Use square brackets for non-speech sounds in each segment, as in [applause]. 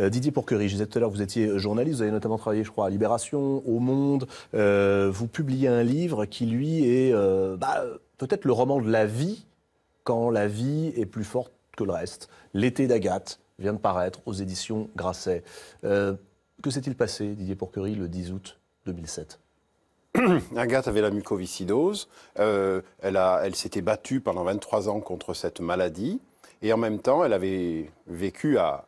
Euh, Didier Pourquerie, je disais tout à l'heure, vous étiez euh, journaliste, vous avez notamment travaillé, je crois, à Libération, au Monde. Euh, vous publiez un livre qui, lui, est bah, peut-être le roman de la vie, quand la vie est plus forte que le reste. L'été d'Agathe vient de paraître aux éditions Grasset. que s'est-il passé, Didier Pourquerie, le 10 août 2007 [coughs] Agathe avait la mucoviscidose. elle, elle s'était battue pendant 23 ans contre cette maladie. Et en même temps, elle avait vécu à,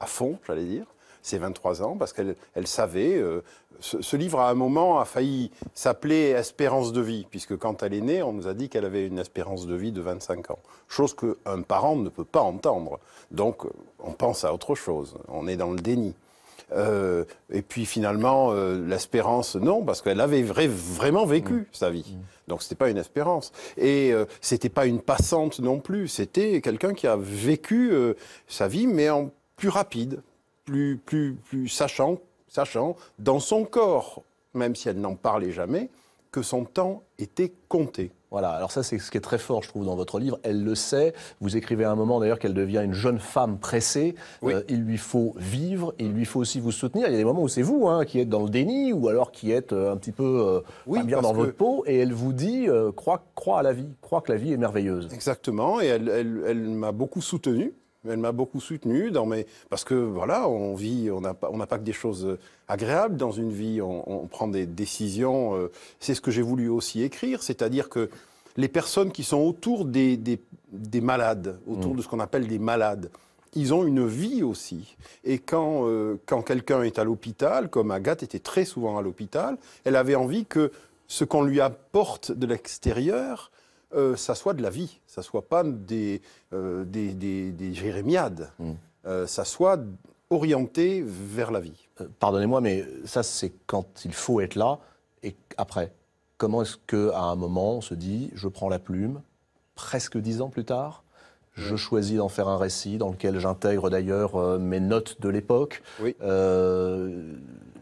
à fond, j'allais dire, ses 23 ans, parce qu'elle savait. Euh, ce, livre, à un moment, a failli s'appeler Espérance de vie, puisque quand elle est née, on nous a dit qu'elle avait une espérance de vie de 25 ans. Chose qu'un parent ne peut pas entendre. Donc, euh, on pense à autre chose. On est dans le déni. Euh, et puis finalement, l'espérance, non, parce qu'elle avait vraiment vécu mm. sa vie. Mm. Donc c'était pas une espérance. Et ce c'était pas une passante non plus. C'était quelqu'un qui a vécu sa vie, mais en plus rapide, plus, plus, plus sachant, sachant dans son corps, même si elle n'en parlait jamais, que son temps était compté. Voilà, alors ça c'est ce qui est très fort je trouve dans votre livre, elle le sait, vous écrivez à un moment d'ailleurs qu'elle devient une jeune femme pressée, euh, il lui faut vivre, il lui faut aussi vous soutenir, il y a des moments où c'est vous hein, qui êtes dans le déni ou alors qui êtes euh, un petit peu euh, bien dans votre peau et elle vous dit crois, à la vie, crois que la vie est merveilleuse. Exactement, et elle, elle m'a beaucoup soutenu, elle m'a beaucoup soutenu parce que voilà, on vit, on n'a pas, que des choses euh, agréables dans une vie. On, prend des décisions. Euh, c'est ce que j'ai voulu aussi écrire, c'est-à-dire que les personnes qui sont autour des, malades, autour mm. de ce qu'on appelle des malades, ils ont une vie aussi. Et euh, quand quelqu'un est à l'hôpital, comme Agathe était très souvent à l'hôpital, elle avait envie que ce qu'on lui apporte de l'extérieur euh, ça soit de la vie, ça soit pas des, euh, des, des, jérémiades, mm. euh, ça soit orienté vers la vie. Pardonnez-moi, mais ça c'est quand il faut être là, et après, comment est-ce qu'à un moment on se dit, je prends la plume, presque dix ans plus tard, je choisis d'en faire un récit dans lequel j'intègre d'ailleurs mes notes de l'époque. Oui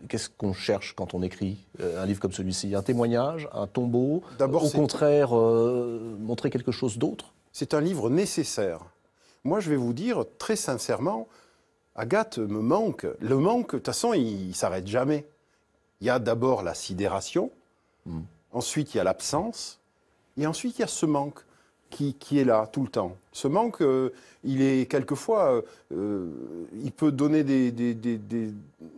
qu'est-ce qu'on cherche quand on écrit euh, un livre comme celui-ci Un témoignage Un tombeau D'abord, Au contraire, euh, montrer quelque chose d'autre C'est un livre nécessaire. Moi, je vais vous dire très sincèrement, Agathe me manque. Le manque, de toute façon, il, ne s'arrête jamais. Il y a d'abord la sidération, hmm. ensuite il y a l'absence, et ensuite il y a ce manque qui, est là tout le temps. Ce manque, il est quelquefois, euh, euh, il peut donner des,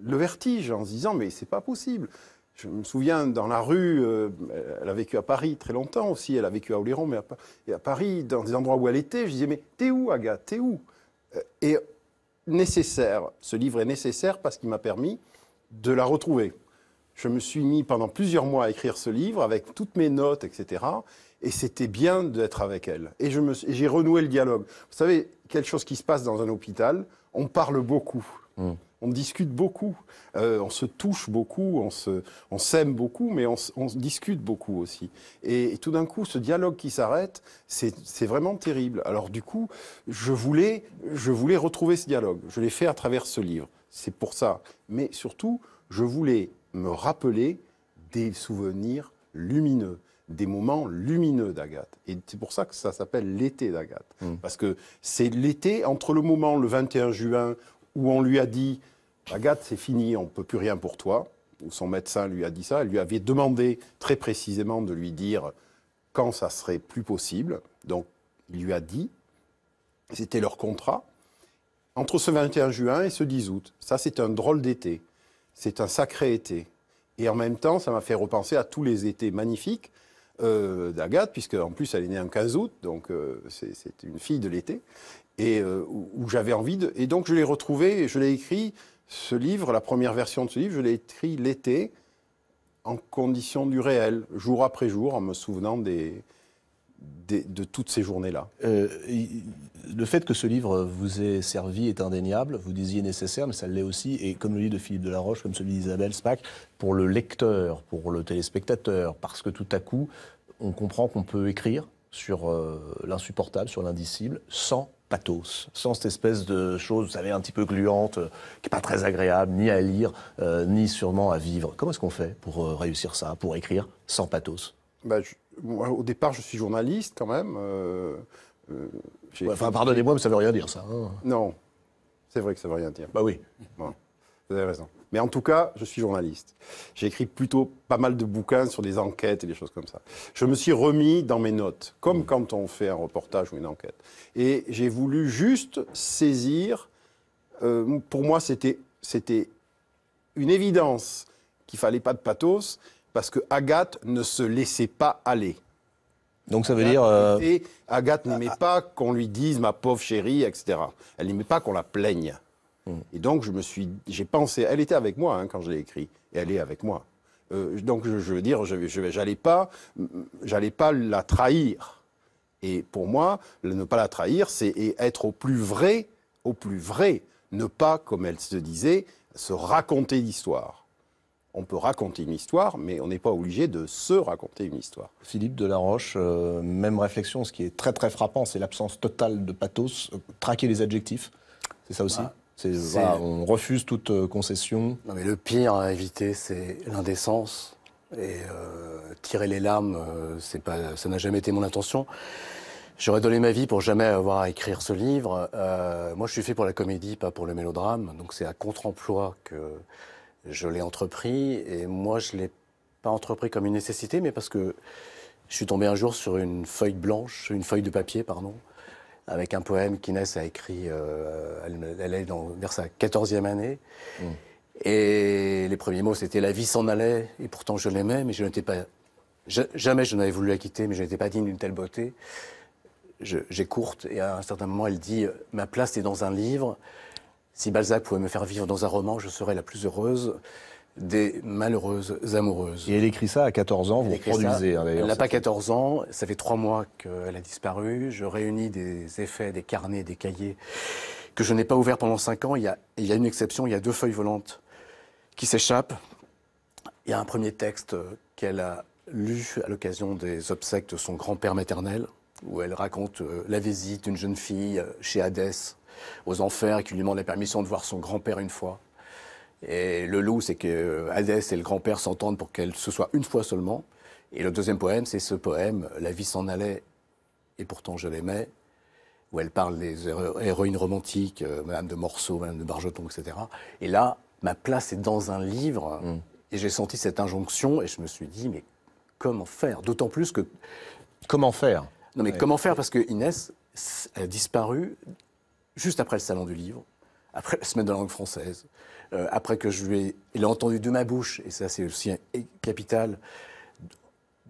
le vertige en se disant mais c'est pas possible. Je me souviens dans la rue, euh, elle a vécu à Paris très longtemps aussi, elle a vécu à Oléron, mais à, à Paris, dans des endroits où elle était, je disais mais t'es où Agathe, t'es où Et nécessaire, ce livre est nécessaire parce qu'il m'a permis de la retrouver. Je me suis mis pendant plusieurs mois à écrire ce livre avec toutes mes notes, etc. Et c'était bien d'être avec elle. Et j'ai renoué le dialogue. Vous savez, quelque chose qui se passe dans un hôpital, on parle beaucoup. Hmm. On discute beaucoup, euh, on se touche beaucoup, on s'aime beaucoup, mais on, discute beaucoup aussi. Et, tout d'un coup, ce dialogue qui s'arrête, c'est vraiment terrible. Alors du coup, je voulais retrouver ce dialogue. Je l'ai fait à travers ce livre. C'est pour ça. Mais surtout, je voulais me rappeler des souvenirs lumineux, des moments lumineux d'Agathe. Et c'est pour ça que ça s'appelle l'été d'Agathe. Hmm. Parce que c'est l'été entre le moment, le 21 juin, où on lui a dit Agathe, c'est fini, on ne peut plus rien pour toi, où son médecin lui a dit ça, elle lui avait demandé très précisément de lui dire quand ça serait plus possible. Donc il lui a dit, c'était leur contrat, entre ce 21 juin et ce 10 août. Ça, c'est un drôle d'été. C'est un sacré été. Et en même temps, ça m'a fait repenser à tous les étés magnifiques euh, d'Agathe, puisque en plus elle est née en 15 août, donc euh, c'est une fille de l'été, et euh, où, j'avais envie de. Et donc je l'ai retrouvée, je l'ai écrit, ce livre, la première version de ce livre, je l'ai écrit l'été, en condition du réel, jour après jour, en me souvenant des, de, toutes ces journées-là. le fait que ce livre vous ait servi est indéniable, vous disiez nécessaire, mais ça l'est aussi, et comme le livre de Philippe Delaroche, comme celui d'Isabelle Spack, pour le lecteur, pour le téléspectateur, parce que tout à coup, on comprend qu'on peut écrire sur euh, l'insupportable, sur l'indicible, sans pathos, sans cette espèce de chose, vous savez, un petit peu gluante, euh, qui n'est pas très agréable, ni à lire, euh, ni sûrement à vivre. Comment est-ce qu'on fait pour réussir ça, pour écrire sans pathos bah, Au départ, je suis journaliste quand même. enfin, pardonnez-moi, mais ça ne veut rien dire, ça. Hein. Non, c'est vrai que ça ne veut rien dire. Bah oui. Vous avez raison. Mais en tout cas, je suis journaliste. J'ai écrit plutôt pas mal de bouquins sur des enquêtes et des choses comme ça. Je me suis remis dans mes notes, comme mmh. quand on fait un reportage ou une enquête. Et j'ai voulu juste saisir, euh, pour moi c'était une évidence qu'il fallait pas de pathos, parce que Agathe ne se laissait pas aller. Donc ça veut dire... et euh, Agathe n'aimait ah, ah. pas qu'on lui dise ma pauvre chérie, etc. Elle n'aimait pas qu'on la plaigne. Et donc, je me suis, j'ai pensé, elle était avec moi hein, quand je l'ai écrit, et elle est avec moi. Euh, donc, je, veux dire, je, n'allais j'allais pas, j'allais pas la trahir. Et pour moi, ne pas la trahir, c'est être au plus vrai, au plus vrai, ne pas, comme elle se disait, se raconter l'histoire on peut raconter une histoire, mais on n'est pas obligé de se raconter une histoire. Philippe Delaroche, euh, même réflexion, ce qui est très très frappant, c'est l'absence totale de pathos, euh, traquer les adjectifs, c'est ça aussi bah, on refuse toute euh, concession. mais le pire à éviter, c'est l'indécence. Et euh, tirer les larmes, euh, c'est pas, ça n'a jamais été mon intention. J'aurais donné ma vie pour jamais avoir à écrire ce livre. moi, je suis fait pour la comédie, pas pour le mélodrame. Donc, c'est à contre-emploi que je l'ai entrepris. Et moi, je l'ai pas entrepris comme une nécessité, mais parce que je suis tombé un jour sur une feuille blanche, une feuille de papier, pardon, avec un poème qu'Inès a écrit, euh, elle, est dans, vers sa 14e année. Mm. Et les premiers mots, c'était La vie s'en allait, et pourtant je l'aimais, mais je n'étais pas. jamais je n'avais voulu la quitter, mais je n'étais pas digne d'une telle beauté. J'ai courte, et à un certain moment, elle dit Ma place est dans un livre. Si Balzac pouvait me faire vivre dans un roman, je serais la plus heureuse des malheureuses amoureuses. Et elle écrit ça à 14 ans, vous reproduisez hein, Elle n'a pas 14 ans, ça fait trois mois qu'elle a disparu. Je réunis des effets, des carnets, des cahiers que je n'ai pas ouverts pendant cinq ans. Il y, a, il y a une exception, il y a deux feuilles volantes qui s'échappent. Il y a un premier texte qu'elle a lu à l'occasion des obsèques de son grand-père maternel, où elle raconte euh, la visite d'une jeune fille euh, chez Hadès aux enfers et qui lui demande la permission de voir son grand-père une fois. Et le loup, c'est que Hadès euh, et le grand-père s'entendent pour qu'elle se soit une fois seulement. Et le deuxième poème, c'est ce poème, La vie s'en allait et pourtant je l'aimais, où elle parle des héroïnes romantiques, euh, Madame de Morceau, Madame de Bargeton, etc. Et là, ma place est dans un livre, mm. et j'ai senti cette injonction, et je me suis dit, mais comment faire D'autant plus que. Comment faire Non, mais comment faire Parce que Inès a disparu juste après le Salon du Livre, après la Semaine de la langue française. Euh, après que je lui ai, a entendu de ma bouche, et ça c'est aussi capital,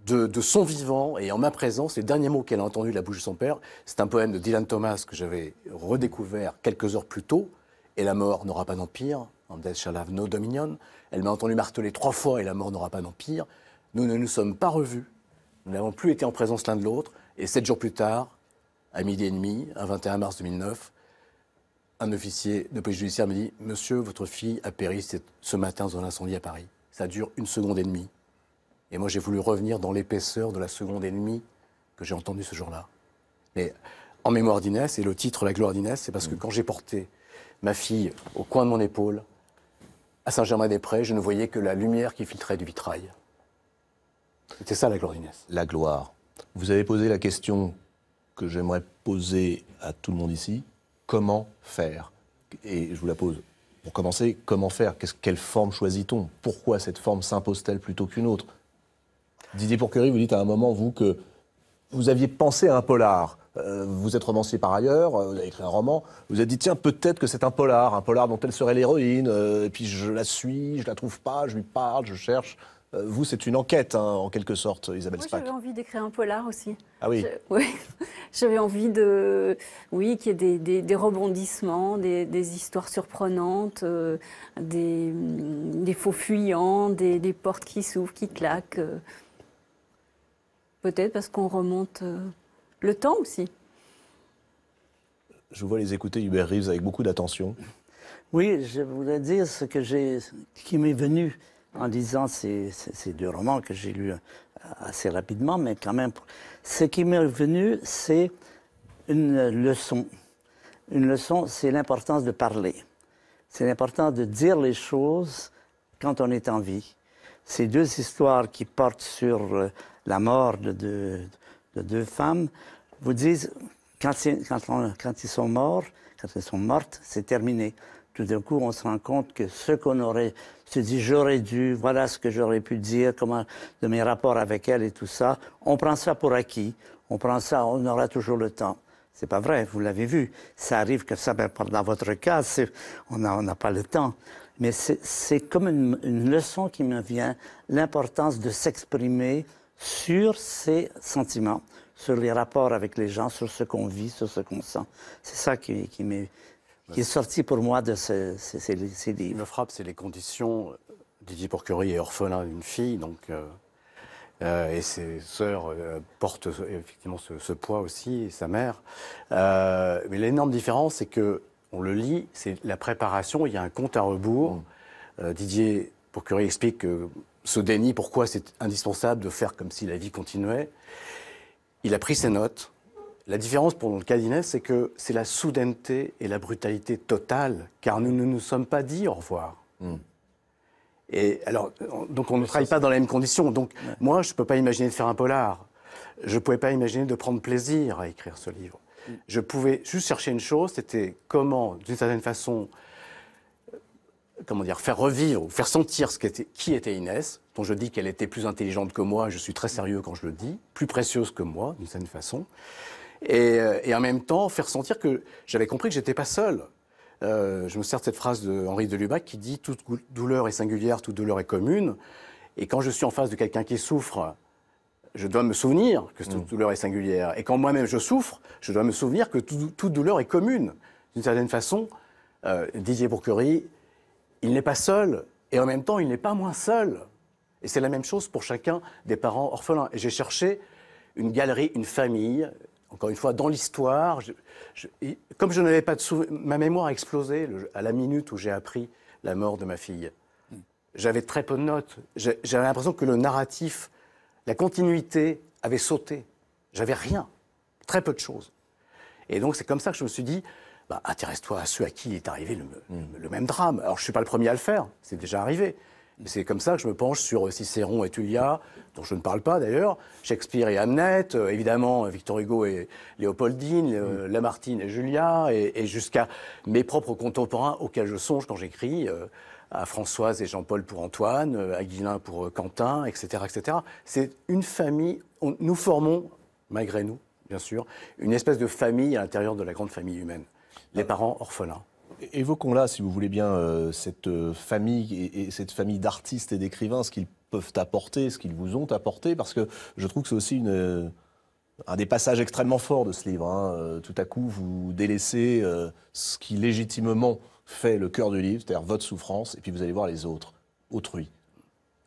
de, son vivant et en ma présence, les derniers mots qu'elle a entendus de la bouche de son père, c'est un poème de Dylan Thomas que j'avais redécouvert quelques heures plus tôt, et la mort n'aura pas d'empire, en Death shall no dominion. Elle m'a entendu marteler trois fois, et la mort n'aura pas d'empire. Nous ne nous sommes pas revus, nous n'avons plus été en présence l'un de l'autre, et sept jours plus tard, à midi et demi, un 21 mars 2009, un officier de police judiciaire me dit Monsieur, votre fille a péri ce matin dans un incendie à Paris. Ça dure une seconde et demie. Et moi, j'ai voulu revenir dans l'épaisseur de la seconde et demie que j'ai entendue ce jour-là. Mais en mémoire d'Inès, et le titre La gloire d'Inès, c'est parce que mm. quand j'ai porté ma fille au coin de mon épaule, à Saint-Germain-des-Prés, je ne voyais que la lumière qui filtrait du vitrail. C'était ça la gloire d'Inès. La gloire. Vous avez posé la question que j'aimerais poser à tout le monde ici comment faire Et je vous la pose. Pour commencer, comment faire Quelle forme choisit-on Pourquoi cette forme s'impose-t-elle plutôt qu'une autre Didier Pourquerie, vous dites à un moment, vous, que vous aviez pensé à un polar. Euh, vous êtes romancier par ailleurs, euh, vous avez écrit un roman. Vous avez dit, tiens, peut-être que c'est un polar, un polar dont elle serait l'héroïne. Euh, et puis je la suis, je la trouve pas, je lui parle, je cherche. Euh, vous, c'est une enquête, hein, en quelque sorte, Isabelle Moi, J'avais envie d'écrire un polar aussi. Ah oui Oui. [laughs] J'avais envie de. Oui, qu'il y ait des, des, rebondissements, des, des, histoires surprenantes, euh, mm, des, faux fuyants, des, portes qui s'ouvrent, qui claquent. Euh. Peut-être parce qu'on remonte le temps aussi. Je vois les écouter, Hubert Reeves, avec beaucoup d'attention. Oui, je voudrais dire ce que j'ai, qui m'est venu en lisant ces, deux romans que j'ai lus assez rapidement, mais quand même, ce qui m'est revenu, c'est une leçon. Une leçon, c'est l'importance de parler. C'est l'importance de dire les choses quand on est en vie. Ces deux histoires qui portent sur euh, la mort de deux, femmes vous disent, quand, quand ils sont morts, quand elles sont mortes, c'est terminé tout d'un coup, on se rend compte que ce qu'on aurait, se dit j'aurais dû, voilà ce que j'aurais pu dire, comment de mes rapports avec elle et tout ça, on prend ça pour acquis, on prend ça, on aura toujours le temps. C'est pas vrai, vous l'avez vu. Ça arrive que ça, ben, dans votre cas, on n'a pas le temps. Mais c'est comme une, leçon qui me vient, l'importance de s'exprimer sur ses sentiments, sur les rapports avec les gens, sur ce qu'on vit, sur ce qu'on sent. C'est ça qui, qui m'est qui est sorti pour moi de ces, livres. Ce me frappe, c'est les conditions. Didier Porcury est orphelin d'une fille, donc. Euh, euh, et ses sœurs euh, portent effectivement ce, poids aussi, et sa mère. mais l'énorme différence, c'est que, on le lit, c'est la préparation, il y a un compte à rebours. Mm. Didier Porcury explique que ce déni, pourquoi c'est indispensable de faire comme si la vie continuait. Il a pris ses notes, la différence pour le cas d'Inès, c'est que c'est la soudaineté et la brutalité totale, car nous ne nous sommes pas dit au revoir. Hmm. Et alors, donc on ne travaille pas dans les mêmes conditions. Donc moi, je ne peux pas imaginer de faire un polar. Je ne pouvais pas imaginer de prendre plaisir à écrire ce livre. Hmm. Je pouvais juste chercher une chose, c'était comment, d'une certaine façon, euh, comment dire, faire revivre ou faire sentir ce qui était Inès, dont je dis qu'elle était plus intelligente que moi, je suis très sérieux quand je le dis, plus précieuse que moi, d'une certaine façon. Euh, et, en même temps, faire sentir que j'avais compris que j'étais pas seul. Euh, je me sers de cette phrase de Henri de Lubac qui dit toute douleur est singulière, toute douleur est commune. Et quand je suis en face de quelqu'un qui souffre, je dois me souvenir que cette mm. douleur est singulière. Et quand moi-même je souffre, je dois me souvenir que toute douleur est commune. D'une certaine façon, euh, Didier Bourquerie, il n'est pas seul, et en même temps, il n'est pas moins seul. Et c'est la même chose pour chacun des parents orphelins. j'ai cherché une galerie, une famille, encore une fois, dans l'histoire, comme je n'avais pas de souvenir, ma mémoire a explosé à la minute où j'ai appris la mort de ma fille. Hmm. J'avais très peu de notes. J'avais l'impression que le narratif, la continuité avait sauté. J'avais rien, très peu de choses. Et donc c'est comme ça que je me suis dit, bah, intéresse-toi à ceux à qui il est arrivé le, hmm. le même drame. Alors je ne suis pas le premier à le faire, c'est déjà arrivé. C'est comme ça que je me penche sur euh, Cicéron et Tullia, dont je ne parle pas d'ailleurs, Shakespeare et Hamlet, euh, évidemment Victor Hugo et Léopoldine, euh, mm. Lamartine et Julia, et, jusqu'à mes propres contemporains auxquels je songe quand j'écris, à Françoise et Jean-Paul pour Antoine, à Guilin pour Quentin, etc. etc. C'est une famille, nous formons, malgré nous, bien sûr, une espèce de famille à l'intérieur de la grande famille humaine. Les ah. parents orphelins, Évoquons-là, si vous voulez bien, euh, cette euh, famille et, cette famille d'artistes et d'écrivains, ce qu'ils peuvent apporter, ce qu'ils vous ont apporté, parce que je trouve que c'est aussi euh, un des passages extrêmement forts de ce livre. Hein. Tout à coup, vous délaissez ce qui légitimement fait le cœur du livre, c'est-à-dire votre souffrance, et puis vous allez voir les autres, autrui.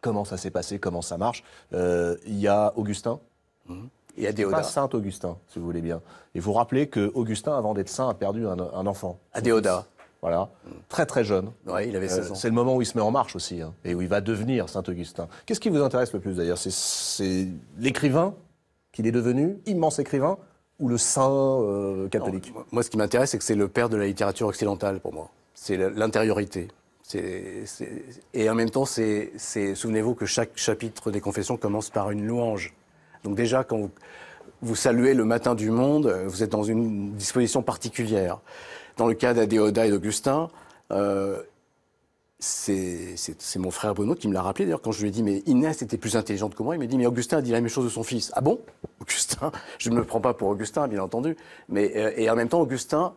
Comment ça s'est passé, comment ça marche. Il y a Augustin, mmh. Il y a Déodat. Saint Augustin, si vous voulez bien. Et vous rappelez que Augustin, avant d'être saint, a perdu un, un enfant. Adéoda. Voilà, très très jeune. il avait 16 euh, ans. C'est le moment où il se met en marche aussi, hein, et où il va devenir Saint-Augustin. Qu'est-ce qui vous intéresse le plus d'ailleurs C'est l'écrivain qu'il est devenu, immense écrivain, ou le saint euh, catholique Moi, ce qui m'intéresse, c'est que c'est le père de la littérature occidentale pour moi. C'est l'intériorité. Et en même temps, c'est souvenez-vous que chaque chapitre des confessions commence par une louange. Donc déjà, quand vous, vous saluez le matin du monde, vous êtes dans une disposition particulière. Dans le cas d'Adéoda et d'Augustin, euh, c'est mon frère Benoît qui me l'a rappelé d'ailleurs quand je lui ai dit mais Inès était plus intelligente que moi. Il m'a dit mais Augustin a dit la même chose de son fils. Ah bon [laughs] Augustin Je ne me prends pas pour Augustin bien entendu. Mais, euh, et en même temps Augustin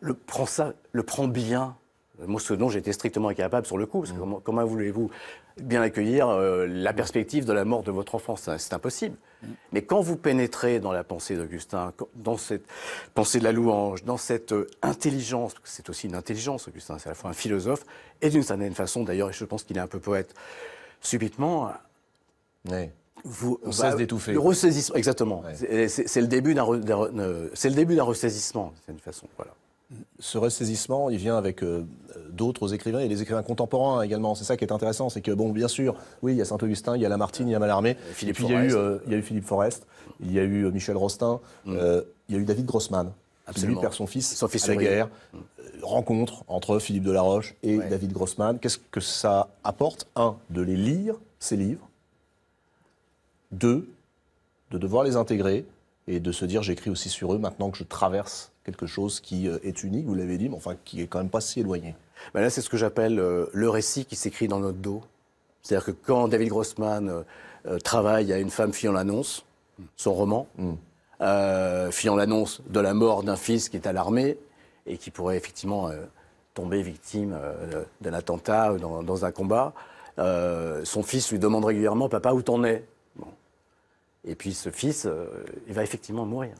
le prend, ça, le prend bien euh, moi, ce dont j'étais strictement incapable sur le coup, parce que mm. comment, voulez-vous bien accueillir euh, la perspective de la mort de votre enfant C'est impossible. Mm. Mais quand vous pénétrez dans la pensée d'Augustin, dans cette pensée de la louange, dans cette euh, intelligence, c'est aussi une intelligence, Augustin, c'est à la fois un philosophe, et d'une certaine façon, d'ailleurs, et je pense qu'il est un peu poète, subitement, vous, on cesse d'étouffer. Le ressaisissement, exactement. C'est le début d'un ressaisissement, d'une façon. Voilà ce ressaisissement, il vient avec euh, d'autres écrivains et les écrivains contemporains également. C'est ça qui est intéressant, c'est que, bon, bien sûr, oui, il y a Saint-Augustin, il y a Lamartine, il y a Malarmé, euh, euh, il y, a eu, Philippe Forest, il y a eu Michel Rostin, mm. il y a eu David Grossman. Absolument. Lui perd son fils, son fils la guerre. Rencontre entre Philippe Delaroche et David Grossman. Qu'est-ce que ça apporte Un, de les lire, ces livres. Deux, de devoir les intégrer et de se dire j'écris aussi sur eux maintenant que je traverse quelque chose qui euh, est unique, vous l'avez dit, mais enfin qui est quand même pas si éloigné. Ben là, c'est ce que j'appelle euh, le récit qui s'écrit dans notre dos. C'est-à-dire que quand David Grossman euh, travaille à Une femme fille en l'annonce, son roman, fille hmm. en l'annonce de la mort d'un fils qui est à l'armée et qui pourrait effectivement tomber victime d'un attentat ou dans, un combat, son fils lui demande régulièrement Papa, où t'en es Et puis ce fils, il va effectivement mourir.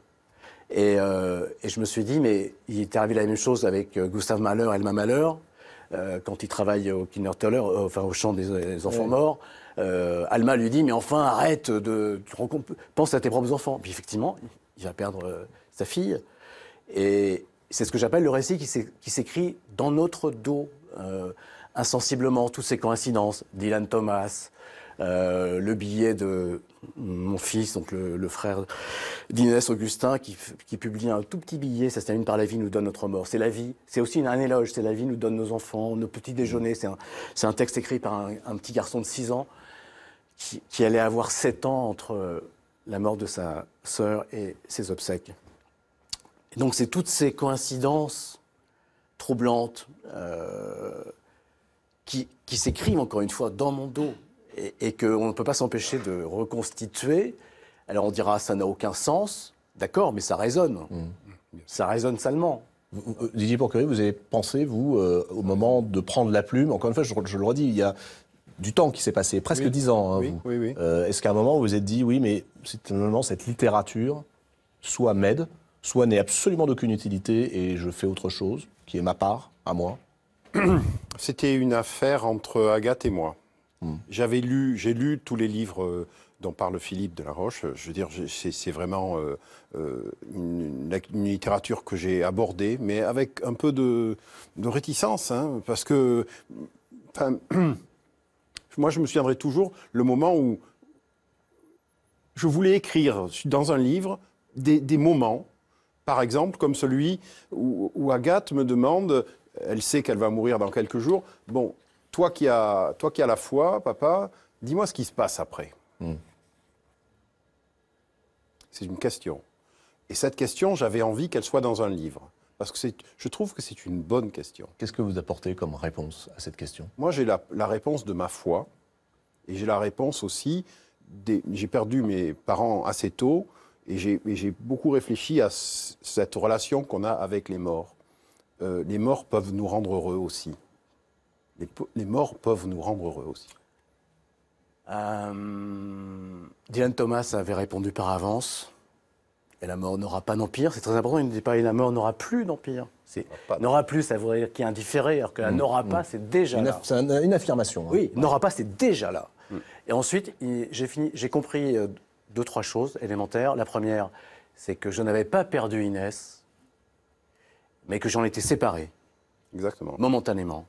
Euh, et, je me suis dit, mais il est arrivé la même chose avec euh, Gustave Mahler, Alma malheur quand il travaille au kinder euh, enfin au champ des, enfants morts. Alma lui dit, mais enfin arrête, de, pense à tes propres enfants. Puis effectivement, il va perdre sa fille. Et c'est ce que j'appelle le récit qui s'écrit dans notre dos, insensiblement, toutes ces coïncidences. Dylan Thomas, le billet de mon fils, donc le, frère d'Inès Augustin, qui, publie un tout petit billet, ça se termine par La vie nous donne notre mort. C'est la vie, c'est aussi un éloge, c'est La vie nous donne nos enfants, nos petits déjeuners. C'est un, texte écrit par un, petit garçon de 6 ans qui, allait avoir 7 ans entre la mort de sa sœur et ses obsèques. donc c'est toutes ces coïncidences troublantes euh, qui s'écrivent encore une fois dans mon dos et, qu'on ne peut pas s'empêcher de reconstituer. Alors on dira ça n'a aucun sens, d'accord, mais ça résonne. Mm. Ça résonne salement. Euh, Didier Porquerie, vous avez pensé, vous, euh, au moment de prendre la plume, encore une fois, je, le redis, il y a du temps qui s'est passé, presque dix ans. Hein, euh, est-ce qu'à un moment, vous vous êtes dit, oui, mais finalement, cette littérature, soit m'aide, soit n'est absolument d'aucune utilité et je fais autre chose, qui est ma part, à moi C'était une affaire entre Agathe et moi. Mm. J'avais lu, j'ai lu tous les livres euh, dont parle Philippe de la Roche. Je veux dire, c'est vraiment euh, euh, une, littérature que j'ai abordée, mais avec un peu de, réticence, hein, parce que [clears throat] moi, je me souviendrai toujours le moment où je voulais écrire dans un livre des, moments, par exemple, comme celui où, où Agathe me demande, elle sait qu'elle va mourir dans quelques jours, bon, toi qui as, toi qui as la foi, papa, dis-moi ce qui se passe après. Hmm. C'est une question. Et cette question, j'avais envie qu'elle soit dans un livre. Parce que je trouve que c'est une bonne question. Qu'est-ce que vous apportez comme réponse à cette question Moi, j'ai la, réponse de ma foi. Et j'ai la réponse aussi. J'ai perdu mes parents assez tôt. Et j'ai beaucoup réfléchi à cette relation qu'on a avec les morts. Euh, les morts peuvent nous rendre heureux aussi les, morts peuvent nous rendre heureux aussi. Euh, Dylan Thomas avait répondu par avance. Et la mort n'aura pas d'empire. C'est très important. Il ne dit pas et la mort n'aura plus d'empire. N'aura plus, ça voudrait dire qu'il est indifféré, alors que n'aura pas, c'est déjà là. C'est une affirmation. Oui, n'aura pas, c'est déjà là. Et ensuite, j'ai compris euh, deux, trois choses élémentaires. La première, c'est que je n'avais pas perdu Inès, mais que j'en étais séparé. Exactement. Momentanément.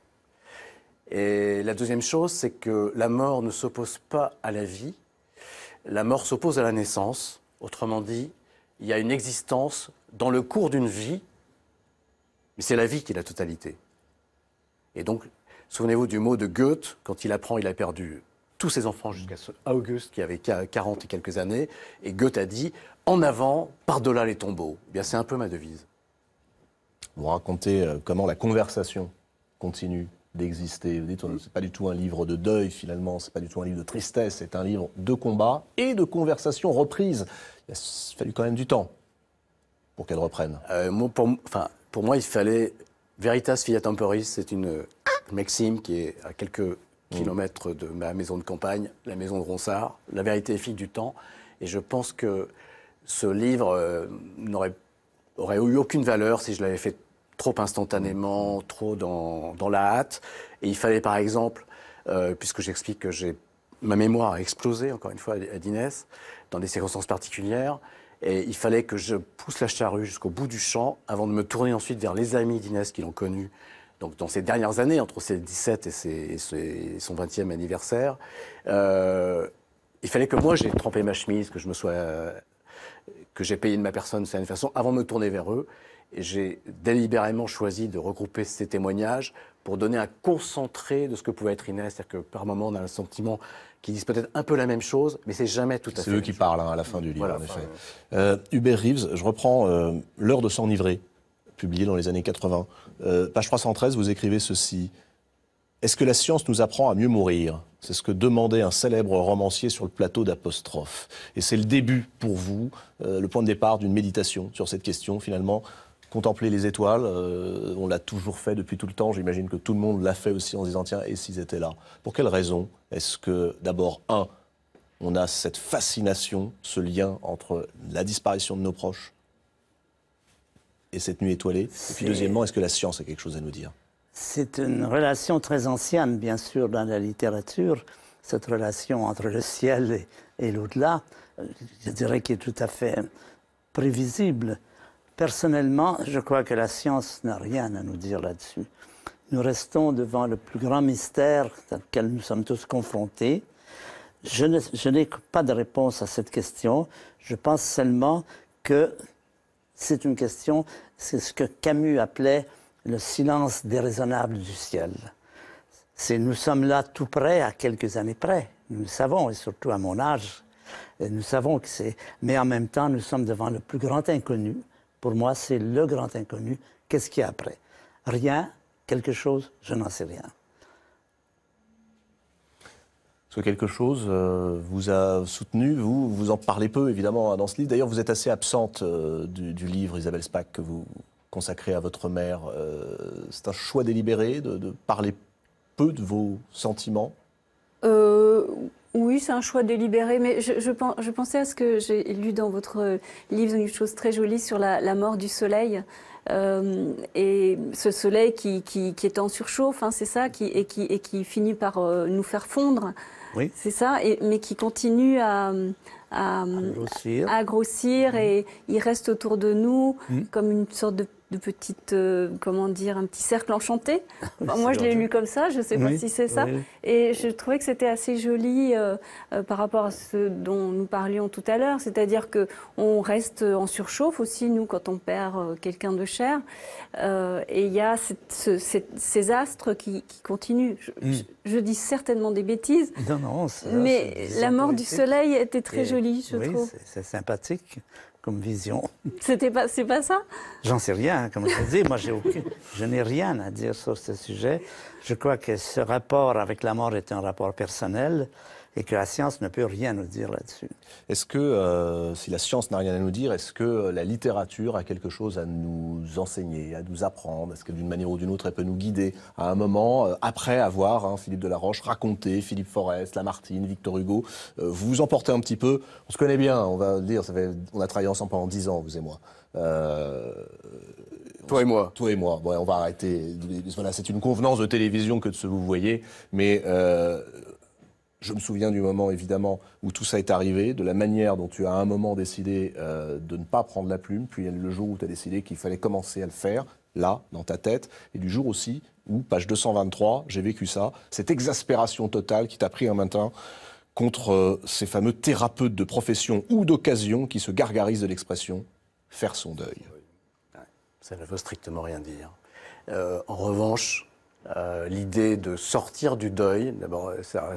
Et la deuxième chose, c'est que la mort ne s'oppose pas à la vie, la mort s'oppose à la naissance. Autrement dit, il y a une existence dans le cours d'une vie, mais c'est la vie qui est la totalité. Et donc, souvenez-vous du mot de Goethe, quand il apprend, il a perdu tous ses enfants jusqu'à Auguste, qui avait 40 et quelques années, et Goethe a dit En avant, par-delà les tombeaux. Eh bien, c'est un peu ma devise. Vous racontez euh, comment la conversation continue d'exister. Vous dites, c'est mm. pas du tout un livre de deuil finalement, c'est pas du tout un livre de tristesse, c'est un livre de combat et de conversation reprise. Il a fallu quand même du temps pour qu'elle reprenne. Euh, pour, enfin, pour moi, il fallait Veritas Fiat Temporis, c'est une maxime qui est à quelques mm. kilomètres de ma maison de campagne, la maison de Ronsard, La vérité est fille du temps. Et je pense que ce livre euh, n'aurait aurait eu aucune valeur si je l'avais fait trop instantanément, trop dans, la hâte. Et il fallait par exemple, euh, puisque j'explique que j'ai ma mémoire a explosé, encore une fois, à Dines, dans des circonstances particulières. Et il fallait que je pousse la charrue jusqu'au bout du champ avant de me tourner ensuite vers les amis d'Inès qui l'ont connu, Donc, dans ces dernières années, entre ses 17 et, son 20e anniversaire, euh, il fallait que moi j'ai trempé ma chemise, que je me sois que j'ai payé de ma personne, de certaine façon, avant de me tourner vers eux. Et J'ai délibérément choisi de regrouper ces témoignages pour donner un concentré de ce que pouvait être Inès. C'est-à-dire que par moment, on a le sentiment qu'ils disent peut-être un peu la même chose, mais c'est jamais tout à fait. C'est eux qui parlent hein, à la fin du livre, en effet. Euh, Hubert Reeves, je reprends euh, L'heure de s'enivrer, publié dans les années 80. Euh, page 313, vous écrivez ceci. Est-ce que la science nous apprend à mieux mourir C'est ce que demandait un célèbre romancier sur le plateau d'Apostrophe. Et c'est le début pour vous, euh, le point de départ d'une méditation sur cette question finalement. Contempler les étoiles, euh, on l'a toujours fait depuis tout le temps, j'imagine que tout le monde l'a fait aussi en se disant tiens, et s'ils étaient là Pour quelles raisons Est-ce que d'abord, un, on a cette fascination, ce lien entre la disparition de nos proches et cette nuit étoilée Et puis deuxièmement, est-ce que la science a quelque chose à nous dire c'est une relation très ancienne, bien sûr, dans la littérature, cette relation entre le ciel et, l'au-delà, euh, je dirais qu'elle est tout à fait prévisible. Personnellement, je crois que la science n'a rien à nous dire là-dessus. Nous restons devant le plus grand mystère auquel nous sommes tous confrontés. Je n'ai pas de réponse à cette question. Je pense seulement que c'est une question, c'est ce que Camus appelait le silence déraisonnable du ciel. C'est nous sommes là tout près, à quelques années près. Nous le savons, et surtout à mon âge, nous savons que c'est. Mais en même temps, nous sommes devant le plus grand inconnu. Pour moi, c'est le grand inconnu. Qu'est-ce qu'il y a après Rien, quelque chose, je n'en sais rien. Ce quelque chose euh, vous a soutenu, vous, vous en parlez peu évidemment dans ce livre. D'ailleurs, vous êtes assez absente euh, du livre Isabelle Spack que vous, consacré à votre mère, euh, c'est un choix délibéré de, parler peu de vos sentiments euh, Oui, c'est un choix délibéré, mais je, pensais à ce que j'ai lu dans votre euh, livre, une chose très jolie sur la, mort du soleil. et ce soleil qui, qui, est en surchauffe, hein, c'est ça, qui, et, qui, et qui finit par nous faire fondre. Oui. C'est ça, et, mais qui continue à, à, grossir, et il reste autour de nous mmh. comme une sorte de de petites, euh, comment dire, un petit cercle enchanté. [laughs] moi, je l'ai lu comme ça, je ne sais pas si c'est ça. Et je trouvais que c'était assez joli euh, euh, par rapport à ce dont nous parlions tout à l'heure, c'est-à-dire que on reste en surchauffe aussi nous quand on perd quelqu'un de cher. et il y a ces astres qui, qui continuent. Je, hmm. dis certainement des bêtises. mais la mort du soleil était très jolie, je oui, trouve. C'est sympathique vision. C'était pas, c'est pas ça J'en sais rien, hein, comme je dis. Moi, j'ai aucune, je n'ai rien à dire sur ce sujet. Je crois que ce rapport avec la mort est un rapport personnel et que la science ne peut rien nous dire là-dessus. Est-ce que, euh, si la science n'a rien à nous dire, est-ce que euh, la littérature a quelque chose à nous enseigner, à nous apprendre Est-ce que d'une manière ou d'une autre, elle peut nous guider à un moment, euh, après avoir hein, Philippe Delaroche raconté, Philippe Forest, Lamartine, Victor Hugo, vous vous emportez un petit peu, on se connaît bien, on va dire, ça fait, on a travaillé ensemble pendant dix ans, vous et moi. Toi et moi. Toi et moi. Bon, on va arrêter. Voilà, c'est une convenance de télévision que de que vous voyez, mais je me souviens du moment, évidemment, où tout ça est arrivé, de la manière dont tu as à un moment décidé euh, de ne pas prendre la plume, puis le jour où tu as décidé qu'il fallait commencer à le faire, là, dans ta tête, et du jour aussi où, page 223, j'ai vécu ça, cette exaspération totale qui t'a pris un matin contre euh, ces fameux thérapeutes de profession ou d'occasion qui se gargarisent de l'expression faire son deuil. Ça ne veut strictement rien dire. Euh, en revanche, euh, l'idée de sortir du deuil. D'abord, ça,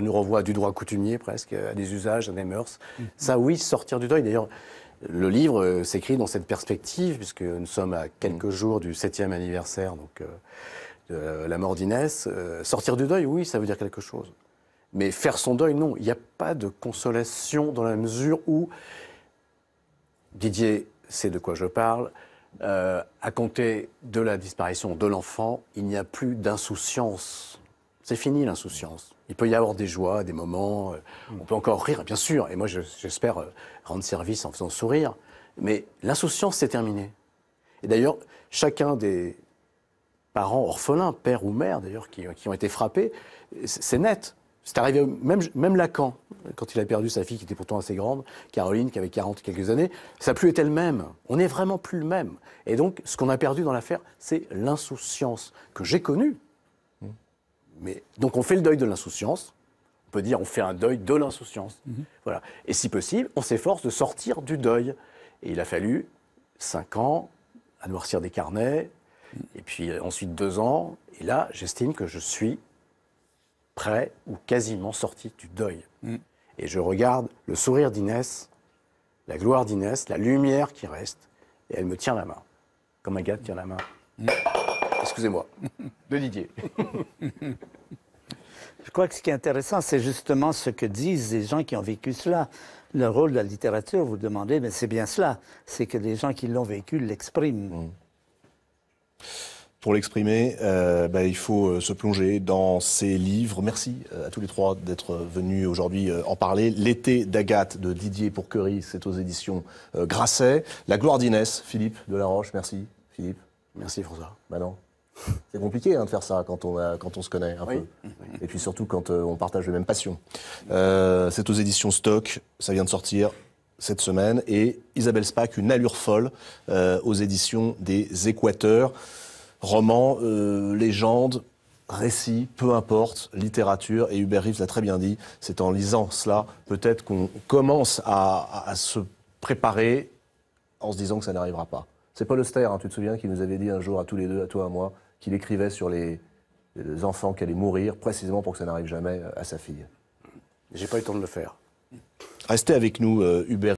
nous renvoie à du droit coutumier presque, à des usages, à des mœurs. Mhm. Ça, oui, sortir du deuil. D'ailleurs, le livre euh, s'écrit dans cette perspective, puisque nous sommes à quelques mhm. jours du septième anniversaire donc, euh, de la mort d'Inès. sortir du deuil, oui, ça veut dire quelque chose. Mais faire son deuil, non. Il n'y a pas de consolation dans la mesure où, Didier sait de quoi je parle, euh, à compter de la disparition de l'enfant, il n'y a plus d'insouciance. C'est fini l'insouciance. Il peut y avoir des joies, des moments, euh, mm. on peut encore rire, bien sûr, et moi j'espère euh, rendre service en faisant sourire, mais l'insouciance c'est terminé. Et d'ailleurs, chacun des parents orphelins, père ou mère d'ailleurs, qui ont été frappés, c'est net. C'est arrivé, même, même Lacan, quand il a perdu sa fille qui était pourtant assez grande, Caroline, qui avait 40 quelques années, ça plus été le même. On n'est vraiment plus le même. Et donc, ce qu'on a perdu dans l'affaire, c'est l'insouciance que j'ai connue. Mmh. Mais, donc, on fait le deuil de l'insouciance. On peut dire, on fait un deuil de l'insouciance. Mmh. Voilà. Et si possible, on s'efforce de sortir du deuil. Et il a fallu 5 ans à noircir des carnets, mmh. et puis euh, ensuite 2 ans. Et là, j'estime que je suis près ou quasiment sorti du deuil. Mm. Et je regarde le sourire d'Inès, la gloire d'Inès, la lumière qui reste, et elle me tient la main, comme Agathe tient la main. Mm. Excusez-moi, [laughs] de Didier. [laughs] je crois que ce qui est intéressant, c'est justement ce que disent les gens qui ont vécu cela. Le rôle de la littérature, vous demandez, mais c'est bien cela, c'est que les gens qui l'ont vécu l'expriment. Mm pour l'exprimer, euh, ben, il faut euh, se plonger dans ces livres. Merci euh, à tous les trois d'être venus aujourd'hui en parler. L'été d'Agathe de Didier Pourquerie, c'est aux éditions Grasset. La gloire d'Inès, Philippe Delaroche, merci Philippe. Merci François. Bah C'est compliqué hein, de faire ça quand on, se connaît un peu. Et puis surtout quand on partage les mêmes passions. c'est aux éditions Stock, ça vient de sortir cette semaine. Et Isabelle Spack, Une allure folle, aux éditions des Équateurs. Romans, euh, légendes, récits, peu importe, littérature, et Hubert Reeves l'a très bien dit, c'est en lisant cela peut-être qu'on commence à, se préparer en se disant que ça n'arrivera pas. C'est Paul Auster, hein, tu te souviens, qui nous avait dit un jour à tous les deux, à toi, à moi, qu'il écrivait sur les, enfants qui allaient mourir, précisément pour que ça n'arrive jamais à sa fille. J'ai pas eu le temps de le faire. Restez avec nous, euh, Hubert.